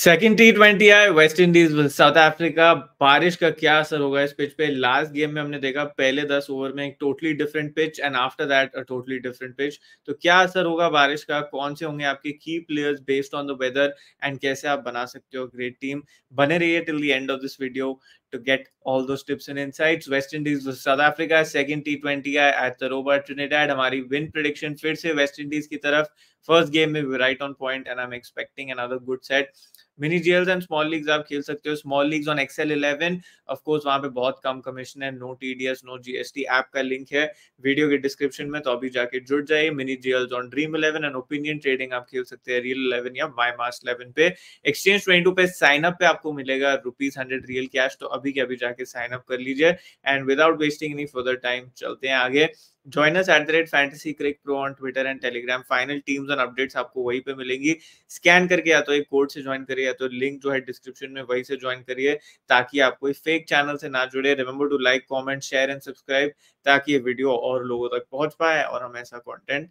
Second T twenty आए West Indies South Africa बारिश का क्या असर होगा इस पिच पे लास्ट गेम में हमने देखा पहले दस ओवर में एक totally different pitch and after that a totally different pitch तो क्या असर होगा बारिश का कौन से होंगे आपके की players based on the weather and कैसे आप बना सकते हो ग्रेट टीम बने रहिए till the end of this video to get all those tips and insights. West Indies South Africa, second T20 i at the Robot Trinidad. Our win prediction फिर West Indies की तरफ. First game we were right on point and I'm expecting another good set. Mini मिनीजियल्स and small leagues आप खेल सकते हो small leagues on excel eleven of course वहां पे बहुत कम कमीशन है no T D S no G S T app का लिंक है वीडियो के डिस्क्रिप्शन में तो अभी जाके जुड़ जाइए मिनीजियल्स on dream eleven and opinion trading आप खेल सकते हैं रियल इलेवन या माई मास इलेवन पे एक्सचेंज ट्वेंटी टू पे साइन अप पे आपको मिलेगा रुपीज हंड्रेड रियल कैश तो अभी के अभी जाके साइन अप कर लीजिए and without wasting any further time चलते हैं आगे join us at the rate fantasy Crick pro on Twitter and Telegram final teams and updates आपको वहीं पे मिलेंगी स्कैन करके या तो एक कोड से ज्वाइन करिए या तो लिंक जो है डिस्क्रिप्शन में वहीं से ज्वाइन करिए ताकि आप कोई फेक चैनल से ना जुड़े remember to like comment share and subscribe ताकि ये वीडियो और लोगों तक पहुंच पाए और हम ऐसा कॉन्टेंट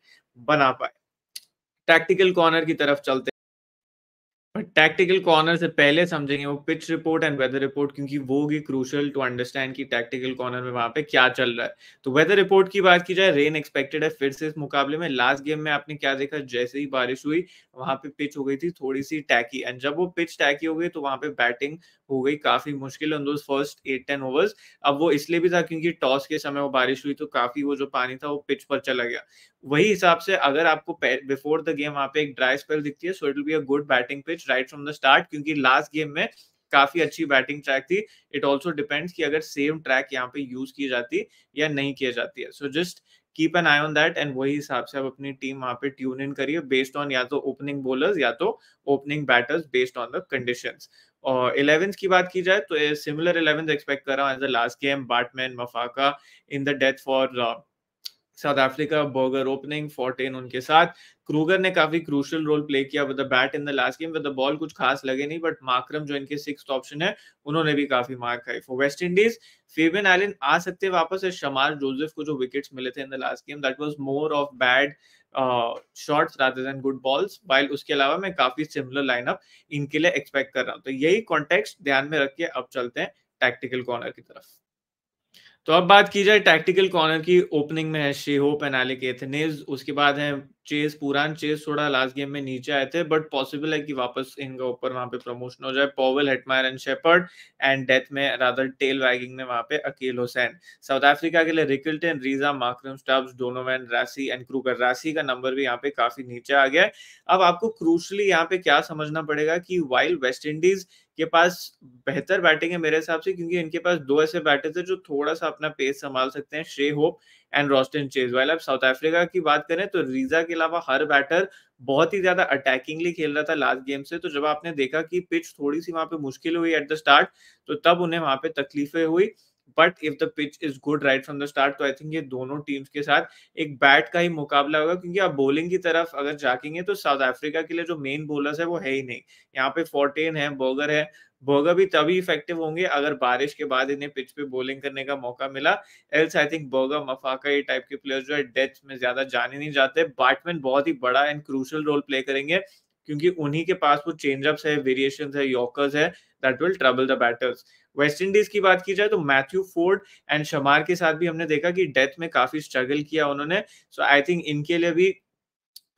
बना पाए प्रैक्टिकल कॉर्नर की तरफ चलते टैक्टिकल कॉर्नर से पहले समझेंगे वो pitch report and weather report क्योंकि वो भी क्रूशल टू अंडरस्टैंड कि टैक्टिकल कॉर्नर में वहां पे क्या चल रहा है तो वेदर रिपोर्ट की बात की जाए रेन एक्सपेक्टेड है फिर से इस मुकाबले में लास्ट गेम में आपने क्या देखा जैसे ही बारिश हुई वहां पे पिच हो गई थी थोड़ी सी टैकी एंड जब वो पिच टैकी हो गई तो वहां पे बैटिंग हो गई काफी मुश्किल on those first eight ten overs अब वो इसलिए भी था क्योंकि टॉस के समय वो बारिश हुई तो काफी वो जो पानी था वो पिच पर चला गया वही हिसाब से अगर आपको बिफोर द गेम वहां पे एक ड्राई स्पेल दिखती है so it will be a good batting pitch pitch right from the start क्योंकि लास्ट गेम में काफी अच्छी बैटिंग ट्रैक थी इट ऑल्सो डिपेंड्स कि अगर सेम ट्रैक यहाँ पे यूज की जाती या नहीं की जाती है so just keep an eye on that and वही हिसाब से आप अपनी टीम वहां पे ट्यून इन करिए बेस्ड ऑन या तो ओपनिंग बोलर्स या तो opening batters based on the condition और इलेवेंस की बात की जाए तो सिमिलर इलेवेंस एक्सपेक्ट कर रहा हूँ as a last game Baartman Maphaka in the death for South Africa Burger opening Fortuin उनके साथ क्रूगर ने काफी क्रूशल रोल प्ले किया with the bat in the last game with the ball कुछ खास लगे नहीं बट माक्रम जो इनके सिक्स ऑप्शन है उन्होंने भी काफी मार खाई for West Indies Fabian Allen आ सकते वापस है शमार जोसेफ को जो विकेट्स मिले थे in the last game that was more of bad shots rather than good balls while उसके अलावा मैं काफी सिमिलर लाइनअप इनके लिए एक्सपेक्ट कर रहा हूँ तो यही कॉन्टेक्स्ट ध्यान में रख के अब चलते हैं टैक्टिकल कॉर्नर की तरफ तो अब बात की जाए टैक्टिकल कॉर्नर की ओपनिंग में है श्री होप एंड एलिक उसके बाद है चेस पुरान चेस थोड़ा लास्ट गेम में नीचे आए थे बट पॉसिबल है कि वापस इनका ऊपर वहां पे प्रमोशन हो जाए Powell Hetmyer and Shepherd and death में रादर टेल वैगिंग में वहां पे अकेल हुसैन साउथ अफ्रीका के लिए Rickelton Reeza Markram Stubbs Donovan Rassie and Kruger Rassie का नंबर भी यहाँ पे काफी नीचे आ गया अब आपको क्रूशली यहाँ पे क्या समझना पड़ेगा कि वाइल्ड वेस्ट इंडीज के पास बेहतर बैटिंग है मेरे हिसाब से क्योंकि इनके पास दो ऐसे बैटर थे जो थोड़ा सा अपना पेस संभाल सकते हैं Shai Hope and Roston Chase while अब साउथ अफ्रीका की बात करें तो रीजा के अलावा हर बैटर बहुत ही ज्यादा अटैकिंगली खेल रहा था लास्ट गेम से तो जब आपने देखा कि पिच थोड़ी सी वहां पे मुश्किल हुई एट द स्टार्ट तो तब उन्हें वहां पे तकलीफें हुई but if the pitch is good right from the start तो आई थिंक ये दोनों टीम्स के साथ एक बैट का ही मुकाबला होगा क्योंकि आप बॉलिंग की तरफ अगर जाकेंगे तो साउथ अफ्रीका के लिए जो मेन बॉलर्स है वो है ही नहीं यहाँ पे फोर्टेन है बॉगर है बॉगर भी तभी इफेक्टिव होंगे अगर बारिश के बाद इन्हें पिच पे बॉलिंग करने का मौका मिला else I think Burger Maphaka ये टाइप के प्लेयर्स जो है डेथ में ज्यादा जाने नहीं जाते बैटमैन बहुत ही बड़ा एंड क्रूशल रोल प्ले करेंगे क्योंकि उन्हीं के पास वो चेंज अप्स है वेरिएशन है यॉकर्स है that will trouble the batters West Indies की बात की जाए तो मैथ्यू फोर्ड एंड शमार के साथ भी हमने देखा कि डेथ में काफी स्ट्रगल किया उन्होंने सो आई थिंक इनके लिए भी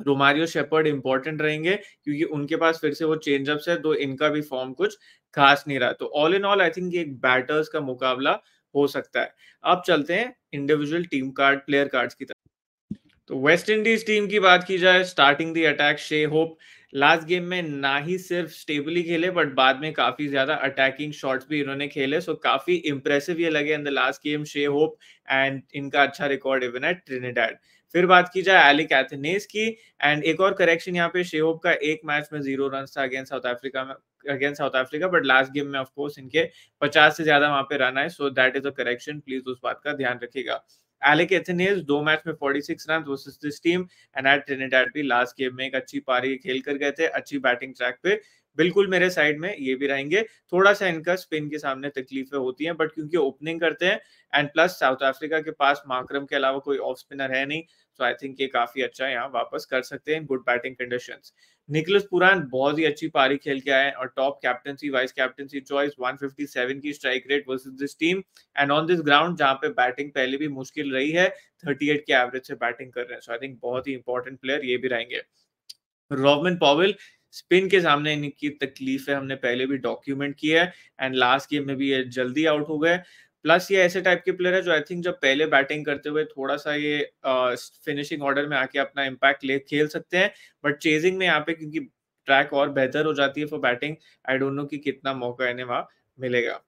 रोमारियो शेपर्ड इंपॉर्टेंट रहेंगे क्योंकि उनके पास फिर से वो चेंजअप्स है तो इनका भी फॉर्म कुछ खास नहीं रहा तो all in all I think एक बैटर्स का मुकाबला हो सकता है अब चलते हैं individual team card player cards की तरफ तो वेस्ट इंडीज टीम की बात की जाए starting the attack Shai Hope last game में ना ही सिर्फ स्टेबली खेले बट बाद में काफी ज्यादा अटैकिंग शॉट्स भी इन्होंने खेले सो so काफी इंप्रेसिव ये लगे in the last game Shai Hope and इनका अच्छा रिकॉर्ड इवन एट ट्रिनिडेड फिर बात की जाए एलिक एथनेस की एंड एक और करेक्शन यहाँ पे शेहोप का एक मैच में जीरो रन था अगेंस्ट साउथ अफ्रीका में against South Africa but last game में ऑफ कोर्स इनके 50 से ज्यादा वहां पे रन आए so that is a correction please उस बात का ध्यान रखिएगा एलेक एथेनेस दो मैच में 46 run versus this team and at Trinidad भी लास्ट गेम में एक अच्छी पारी खेल कर गए थे अच्छी बैटिंग ट्रैक पे बिल्कुल मेरे साइड में ये भी रहेंगे थोड़ा सा इनका स्पिन के सामने तकलीफें होती हैं बट क्योंकि ओपनिंग करते हैं एंड प्लस साउथ अफ्रीका के पास माक्रम के अलावा कोई ऑफ स्पिनर है नहीं सो आई थिंक ये काफी अच्छा है यहाँ वापस कर सकते हैं गुड बैटिंग कंडीशन निकलस पुरान बहुत ही अच्छी पारी खेल के आए और top captaincy vice captaincy choice 157 की strike rate versus this team and on this ground जहां पे बैटिंग पहले भी मुश्किल रही है 38 के एवरेज से बैटिंग कर रहे हैं सो आई थिंक बहुत ही इंपॉर्टेंट प्लेयर ये भी रहेंगे रॉबिन पॉवेल स्पिन के सामने इनकी तकलीफ है हमने पहले भी डॉक्यूमेंट किया है एंड लास्ट गेम में भी ये जल्दी आउट हो गए प्लस ये ऐसे टाइप के प्लेयर है जो आई थिंक जब पहले बैटिंग करते हुए थोड़ा सा ये फिनिशिंग uh, ऑर्डर में आके अपना इम्पैक्ट ले खेल सकते हैं बट चेजिंग में यहाँ पे क्योंकि ट्रैक और बेहतर हो जाती है for batting I don't know कि कितना मौका इन्हें वहाँ मिलेगा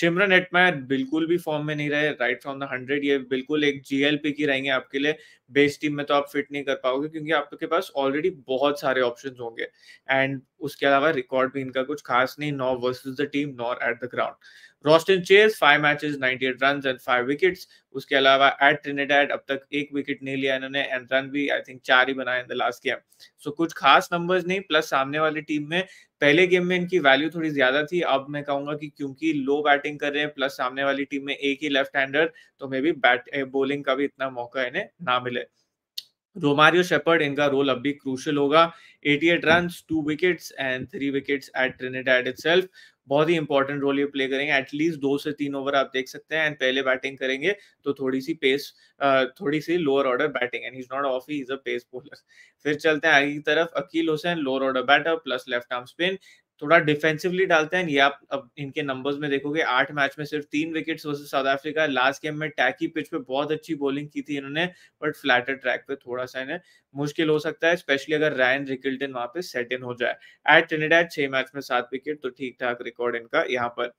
शिमरन एटमायर बिल्कुल भी फॉर्म में नहीं रहे राइट फ्रॉम द हंड्रेड ये बिल्कुल एक जीएलपी की रहेंगे आपके लिए बेस टीम में तो आप फिट नहीं कर पाओगे क्योंकि आपके पास ऑलरेडी बहुत सारे ऑप्शन होंगे एंड उसके अलावा रिकॉर्ड भी इनका कुछ खास नहीं nor versus the team nor at the ground Roston Chase five matches eight run and five wickets उसके अलावा एट ट्रिनिडेड अब तक एक विकेट नहीं लिया इन्होंने एंड रन भी आई थिंक चार ही बनाए in the last game so कुछ खास नंबर्स नहीं प्लस सामने वाली टीम में पहले गेम में इनकी वैल्यू थोड़ी ज्यादा थी अब मैं कहूंगा कि क्योंकि लो बैटिंग कर रहे हैं प्लस सामने वाली टीम में एक ही लेफ्ट हैंडर तो मे बी बैट बोलिंग का भी इतना मौका इन्हें ना मिले रोमारियो शेपर्ड इनका रोल अब भी क्रूशल होगा 88 run two wickets and three wickets at it itself बहुत ही इंपॉर्टेंट रोल ये प्ले करेंगे एटलीस्ट दो से तीन ओवर आप देख सकते हैं एंड पहले बैटिंग करेंगे तो थोड़ी सी पेस थोड़ी सी lower order batting and is not of he is a pace bowler फिर चलते हैं आगे की तरफ Akeal Hosein lower order batter plus left arm spin थोड़ा डिफेंसिवली डालते हैं ये आप अब इनके नंबर्स में देखोगे आठ मैच में सिर्फ तीन wicket versus South Africa last game में टैकी पिच पे बहुत अच्छी बॉलिंग की थी इन्होंने बट फ्लैटर ट्रैक पे थोड़ा सा इन्हें मुश्किल हो सकता है स्पेशली अगर रैन रिकिल्टन वहां पे सेट इन हो जाए एट ट्रिनिडेड छह मैच में सात विकेट तो ठीक ठाक रिकॉर्ड इनका यहाँ पर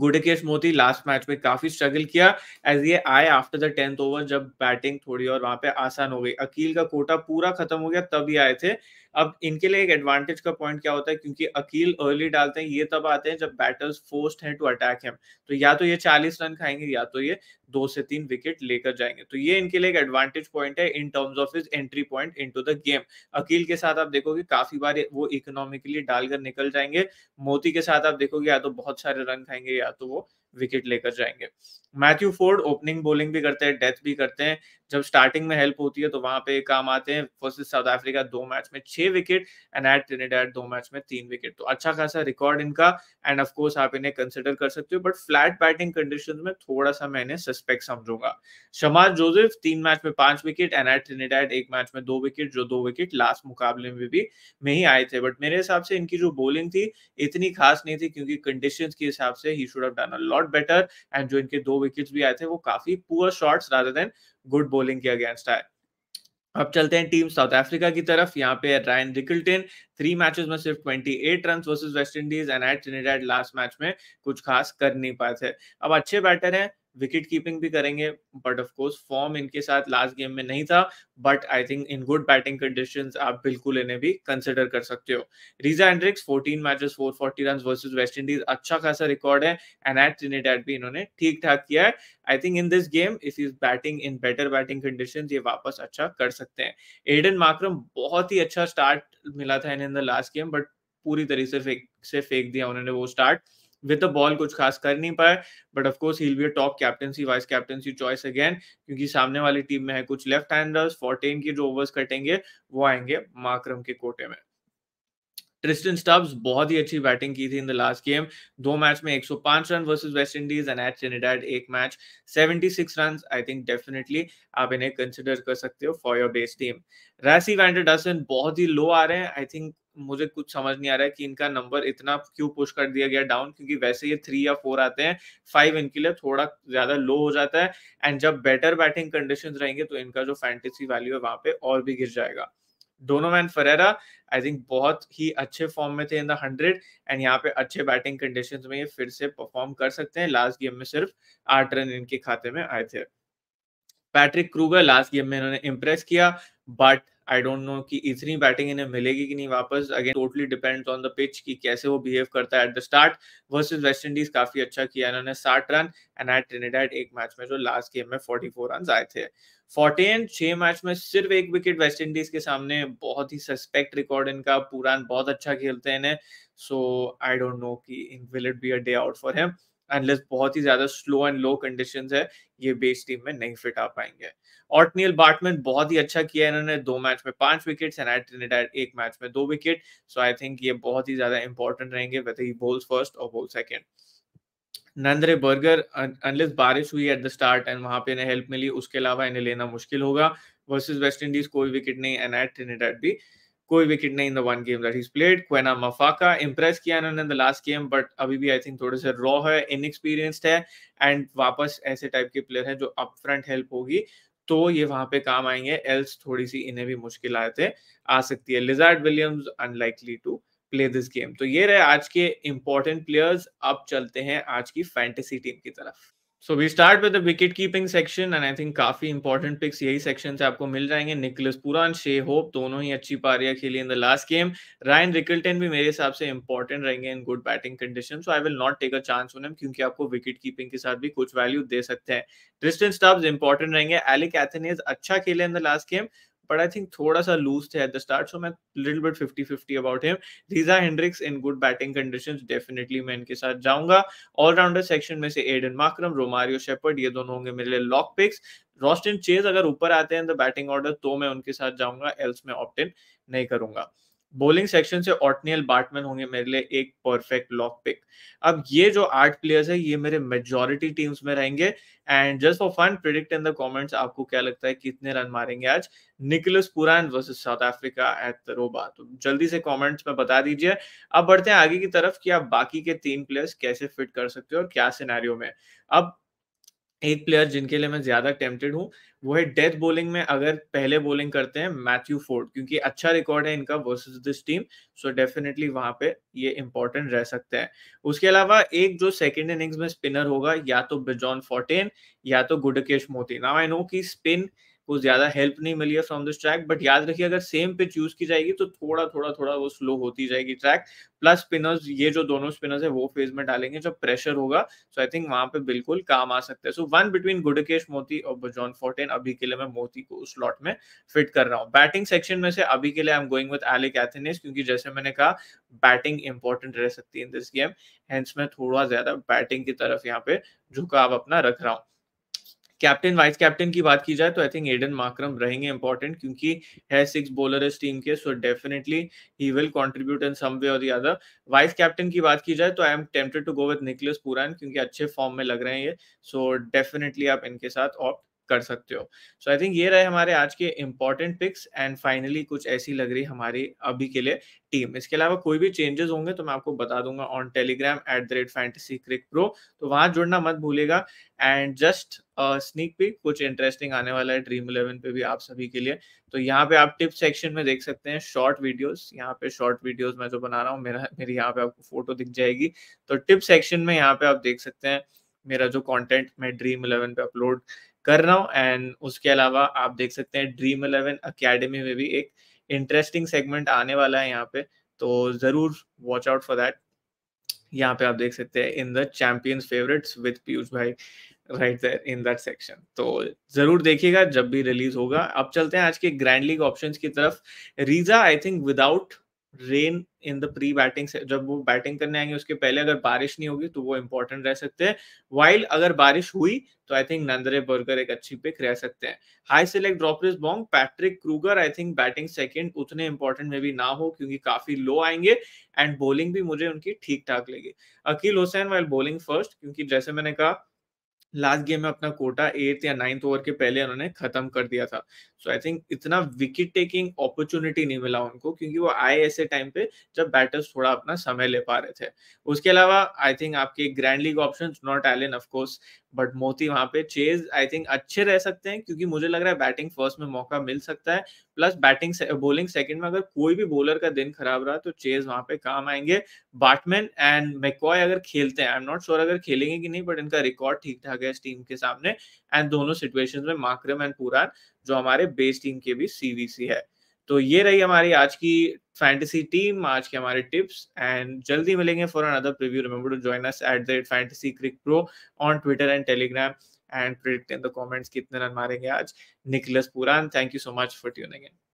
गुडकेश मोती लास्ट मैच में काफी स्ट्रगल किया एज ये आए आफ्टर द टेंथ ओवर जब बैटिंग थोड़ी और वहां पे आसान हो गई अकील का कोटा पूरा खत्म हो गया तब ये आए थे अब इनके लिए एक एडवांटेज का पॉइंट क्या होता है क्योंकि अकील अर्ली डालते हैं ये तब आते हैं जब बैटर्स फोर्स्ड हैं टू अटैक हिम तो या तो ये चालीस रन खाएंगे या तो ये दो से तीन विकेट लेकर जाएंगे तो ये इनके लिए एक एडवांटेज पॉइंट है in terms of his entry point into the game Akeal के साथ आप देखोगे काफी बार वो इकोनॉमिकली डालकर निकल जाएंगे मोती के साथ आप देखोगे या तो बहुत सारे रन खाएंगे ya tuvo, विकेट लेकर जाएंगे मैथ्यू फोर्ड ओपनिंग बॉलिंग भी करते हैं डेथ भी करते हैं जब स्टार्टिंग में हेल्प होती है तो वहां पे काम आते हैं फर्स्ट साउथ अफ्रीका दो मैच में छह विकेट एंड एट ट्रिनिडेड दो मैच में तीन विकेट तो अच्छा खासा रिकॉर्ड इनका एंड ऑफ कोर्स आप इन्हें कंसिडर कर सकते हो बट फ्लैट बैटिंग कंडीशन में थोड़ा सा मैंने सस्पेक्ट समझूंगा शमाज जोसेफ तीन मैच में पांच विकेट एंड एट ट्रिनिडेड एक मैच में दो विकेट जो दो विकेट लास्ट मुकाबले में भी में ही आए थे बट मेरे हिसाब से इनकी जो बॉलिंग थी इतनी खास नहीं थी क्योंकि कंडीशन के हिसाब से ही should have done a lot shot better and जो इनके दो विकेट्स भी आए थे वो काफी poor shots rather than good bowling के अगेंस्ट आए अब चलते हैं टीम साउथ अफ्रीका की तरफ यहाँ पे रायन रिकल्टन थ्री मैचेस में सिर्फ 28 run versus West Indies and at last match में कुछ खास कर नहीं पाए थे अब अच्छे बैटर हैं विकेट कीपिंग भी करेंगे बट ऑफ कोर्स फॉर्म इनके साथ लास्ट गेम में नहीं था but I think in good batting condition आप बिल्कुल इन्हें भी कंसिडर कर सकते हो Reeza Hendricks fourteen matches four forty run versus West Indies अच्छा खासा रिकॉर्ड है एंड एट एट भी इन्होंने ठीक ठाक किया है I think in this game if is batting in better batting condition ये वापस अच्छा कर सकते हैं एडन माक्रम बहुत ही अच्छा स्टार्ट मिला था इन्हें in the last game but पूरी तरीके से फेंक से फेंक दिया उन्होंने वो स्टार्ट विद द बॉल कुछ खास कर नहीं पाए but of course he be a top captaincy vice captaincy choice again क्योंकि सामने वाली टीम में है कुछ लेफ्ट हैंडर्स फोर्टीन के जो ओवर्स कटेंगे वो आएंगे माक्रम के कोटे में ट्रिस्टन स्टब्स बहुत ही अच्छी बैटिंग की थी इन द लास्ट गेम दो मैच में 105 run versus West Indies and at Trinidad एक match 76 run I think definitely आप इन्हें कंसिडर कर सकते हो for your best team Rassie van der Dussen बहुत ही लो आ रहे हैं आई थिंक मुझे कुछ समझ नहीं आ रहा है कि इनका नंबर इतना क्यों पुश कर दिया गया डाउन क्योंकि वैसे ये थ्री या फोर आते हैं फाइव इनके लिए थोड़ा ज्यादा लो हो जाता है एंड जब बेटर बैटिंग कंडीशन रहेंगे तो इनका जो फैंटेसी वैल्यू है वहां पे और भी गिर जाएगा मैन फरेरा आई थिंक बहुत ही अच्छे फॉर्म में थे इन द हंड्रेड एंड यहाँ पे अच्छे बैटिंग कंडीशन में ये फिर से परफॉर्म कर सकते हैं लास्ट गेम में सिर्फ आठ रन इनके खाते में आए थे पैट्रिक क्रूगर लास्ट गेम में इन्होंने इम्प्रेस किया बट आई डोंट नो कि इतनी बैटिंग इन्हें मिलेगी कि नहीं वापस again totally depends on the pitch कि कैसे वो बिहेव करता है at the start versus West Indies काफी अच्छा किया इन्होंने साठ रन एंड एट ट्रिनिडेड एक मैच में जो लास्ट गेम में फोर्टी फोर रन आए थे फोर्टीन छह मैच में सिर्फ एक विकेट वेस्ट इंडीज के सामने बहुत ही सस्पेक्ट रिकॉर्ड इनका पूरा बहुत अच्छा खेलते हैं इन्हें सो आई डोंट नो कि will it be a day out for him unless बहुत ही ज्यादा स्लो एंड लो कंडीशन है ये बेस टीम में नहीं फिट आ पाएंगे ऑटनील बार्टमैन बहुत ही अच्छा किया इन्होंने दो मैच में पांच विकेट एंड एक मैच में दो विकेट सो आई थिंक ये बहुत ही ज्यादा इंपॉर्टेंट रहेंगे वेदर ही बोल्स फर्स्ट और बोल सेकेंड नंद्रे बर्गर अनलेस बारिश हुई एट द स्टार्ट एंड वहां पे इन्हें हेल्प मिली उसके अलावा इन्हें लेना मुश्किल होगा वर्सेस वेस्ट इंडीज कोई विकेट नहीं एंड एट ट्रिनिडाड भी कोई विकेट नहीं in the one game that is played Kwena Maphaka impress किया इन्होंने in the last game but अभी भी आई थिंक थोड़े से रॉ है इनएक्सपीरियंस्ड है एंड वापस ऐसे टाइप के प्लेयर हैं जो अप फ्रंट हेल्प होगी तो ये वहां पे काम आएंगे एल्स थोड़ी सी इन्हें भी मुश्किल आते आ सकती है Lizaad Williams unlikely to play this game तो ये रहे आज के इंपॉर्टेंट प्लेयर्स अब चलते हैं आज की फैंटेसी टीम की तरफ so we start with wicket keeping section and I think काफी इंपॉर्टेंट पिक्स यही सेक्शन से आपको मिल जाएंगे निकलस पुरान शे होप दोनों ही अच्छी पारियां खेली in the last game Ryan Rickelton भी मेरे हिसाब से इंपॉर्टेंट रहेंगे in good batting condition so I will not take a chance on him क्योंकि आपको विकेट कीपिंग के साथ भी कुछ वैल्यू दे सकते हैं ट्रिस्टन स्टब्स इंपॉर्टेंट रहेंगे एलिक एथेनियस अच्छा खेले in the last game but I think थोड़ा सा लूज थे एट द स्टार्ट सो मैं little bit 50 50 about him Reeza Hendricks in good batting conditions definitely मैं इनके साथ जाऊंगा ऑलराउंडर सेक्शन में से एडन माक्रम रोमारियो शेपर्ड ये दोनों होंगे मेरे लिए लॉक पिक्स रॉस्टिन चेज अगर ऊपर आते हैं द बैटिंग ऑर्डर तो मैं उनके साथ जाऊंगा एल्स मैं ऑप्टेन नहीं करूंगा बॉलिंग सेक्शन से ऑटनियल बार्टमैन होंगे मेरे लिए एक परफेक्ट लॉक पिक अब ये जो आठ प्लेयर्स है ये मेरे मेजोरिटी टीम्स में रहेंगे and just for fun predict in the comments आपको क्या लगता है कितने रन मारेंगे आज Nicholas Pooran versus South Africa at Tarouba तो जल्दी से कमेंट्स में बता दीजिए अब बढ़ते हैं आगे की तरफ कि आप बाकी के तीन प्लेयर्स कैसे फिट कर सकते हो और क्या सिनेरियो में अब एक प्लेयर जिनके लिए मैं ज्यादा टेम्पटेड हूँ वो है डेथ बॉलिंग में अगर पहले बॉलिंग करते हैं मैथ्यू फोर्ड क्योंकि अच्छा रिकॉर्ड है इनका versus this team so definitely वहां पे ये इंपॉर्टेंट रह सकते हैं उसके अलावा एक जो सेकंड इनिंग्स में स्पिनर होगा या तो बिजॉन फोर्टेन या तो Gudakesh Motie now I know की स्पिन को ज्यादा हेल्प नहीं मिली है फ्रॉम दिस ट्रैक बट याद रखिए अगर सेम पिच यूज की जाएगी तो थोड़ा थोड़ा थोड़ा वो स्लो होती जाएगी ट्रैक प्लस स्पिनर्स ये जो दोनों स्पिनर्स है वो फेज में डालेंगे जब प्रेशर होगा सो आई थिंक वहां पे बिल्कुल काम आ सकता है सो वन बिटवीन गुडकेश मोती और जॉन फोर्टेन अभी के लिए मैं मोती को उस स्लॉट में फिट कर रहा हूँ बैटिंग सेक्शन में से अभी के लिए I am going with Alick Athanaze क्योंकि जैसे मैंने कहा बैटिंग इंपॉर्टेंट रह सकती है इन दिस गेम हेंस मैं थोड़ा ज्यादा बैटिंग की तरफ यहाँ पे झुकाव अपना रख रहा हूँ कैप्टन वाइस कैप्टन की बात की जाए तो आई थिंक एडन मार्क्रम रहेंगे इंपॉर्टेंट क्योंकि है सिक्स बॉलर इस टीम के so definitely he will contribute in some way और अदर वाइस कैप्टन की बात की जाए तो I am tempted to go with Nicholas Pooran क्योंकि अच्छे फॉर्म में लग रहे हैं ये सो so, डेफिनेटली आप इनके साथ ऑप्ट कर सकते हो सो आई थिंक ये रहे हमारे आज के इंपॉर्टेंट पिक्स एंड फाइनली कुछ ऐसी लग रही हमारी अभी के लिए टीम इसके अलावा कोई भी चेंजेस होंगे तो मैं आपको बता दूंगा on Telegram at the rate fantasy Crick pro तो वहां जुड़ना मत भूलेगा एंड जस्ट स्नीक पे कुछ इंटरेस्टिंग आने वाला है ड्रीम इलेवन पे भी आप सभी के लिए तो यहाँ पे आप टिप सेक्शन में देख सकते हैं शॉर्ट वीडियोस यहाँ पे शॉर्ट वीडियोस मैं जो बना रहा हूँ मेरा मेरी यहाँ पे आपको फोटो दिख जाएगी तो टिप सेक्शन में यहाँ पे आप देख सकते हैं मेरा जो कंटेंट मैं ड्रीम इलेवन पे अपलोड कर रहा हूँ एंड उसके अलावा आप देख सकते हैं ड्रीम इलेवन अकेडमी में भी एक इंटरेस्टिंग सेगमेंट आने वाला है यहाँ पे तो ज़रूर वॉच आउट फॉर दैट यहाँ पे आप देख सकते हैं in the champions favourites with Piyush भाई right there in that section तो जरूर देखिएगा जब भी रिलीज होगा अब चलते हैं आज के ग्रैंड लीग ऑप्शंस की तरफ Reeza I think without rain in the pre batting जब वो बैटिंग करने आएंगे उसके पहले अगर बारिश नहीं होगी तो वो इंपॉर्टेंट रह सकते हैं वाइल अगर बारिश हुई तो आई थिंक नंदरे बर्गर एक अच्छी पिक रह सकते हैं हाई सिलेक्ट ड्रॉपरिस बॉन्ग Patrick Kruger I think batting second उतने इंपॉर्टेंट में भी ना हो क्योंकि काफी लो आएंगे एंड बॉलिंग भी मुझे उनकी ठीक ठाक लगी Akeal Hosein while bowling first क्योंकि जैसे मैंने कहा लास्ट गेम में अपना कोटा एट्थ या नाइन्थ ओवर के पहले उन्होंने खत्म कर दिया था सो आई थिंक इतना विकेट टेकिंग अपॉर्चुनिटी नहीं मिला उनको क्योंकि वो आए ऐसे टाइम पे जब बैटर्स थोड़ा अपना समय ले पा रहे थे उसके अलावा आई थिंक आपके grand league option not Allen of course but Motie वहां पे चेज आई थिंक अच्छे रह सकते हैं क्योंकि मुझे लग रहा है बैटिंग फर्स्ट में मौका मिल सकता है प्लस बैटिंग से, बॉलिंग सेकंड में अगर कोई भी बॉलर का दिन खराब रहा तो चेज वहां पे काम आएंगे बैटमैन एंड मैकॉय अगर खेलते हैं आई एम नॉट श्योर अगर खेलेंगे कि नहीं बट इनका रिकॉर्ड ठीक ठाक है इस टीम के सामने एंड दोनों सिचुएशन में माक्रम एंड पुरान जो हमारे बेस टीम के भी सीवीसी है तो ये रही हमारी आज की फैंटेसी टीम आज के हमारे टिप्स एंड जल्दी मिलेंगे for another preview remember to join us at the rate fantasy Crick pro on Twitter and Telegram and predict in the comments कितने रन मारेंगे आज Nicholas Pooran thank you so much for tuning in